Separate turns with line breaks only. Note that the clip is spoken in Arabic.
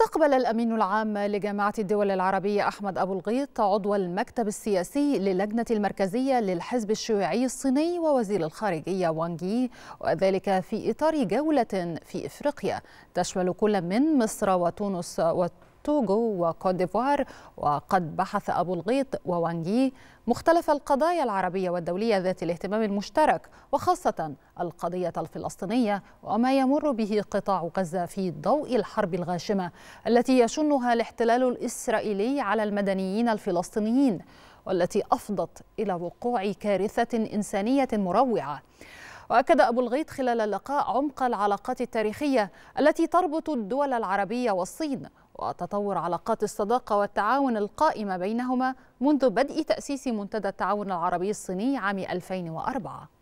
استقبل الأمين العام لجامعة الدول العربية أحمد أبو الغيط عضو المكتب السياسي للجنة المركزية للحزب الشيوعي الصيني ووزير الخارجية وانجي وذلك في إطار جولة في إفريقيا تشمل كل من مصر وتونس توغو وكوت ديفوار وقد بحث أبو الغيط ووانجي مختلف القضايا العربية والدولية ذات الاهتمام المشترك وخاصة القضية الفلسطينية وما يمر به قطاع غزة في ضوء الحرب الغاشمة التي يشنها الاحتلال الإسرائيلي على المدنيين الفلسطينيين والتي أفضت إلى وقوع كارثة إنسانية مروعة واكد ابو الغيط خلال اللقاء عمق العلاقات التاريخيه التي تربط الدول العربيه والصين وتطور علاقات الصداقة والتعاون القائمة بينهما منذ بدء تأسيس منتدى التعاون العربي الصيني عام 2004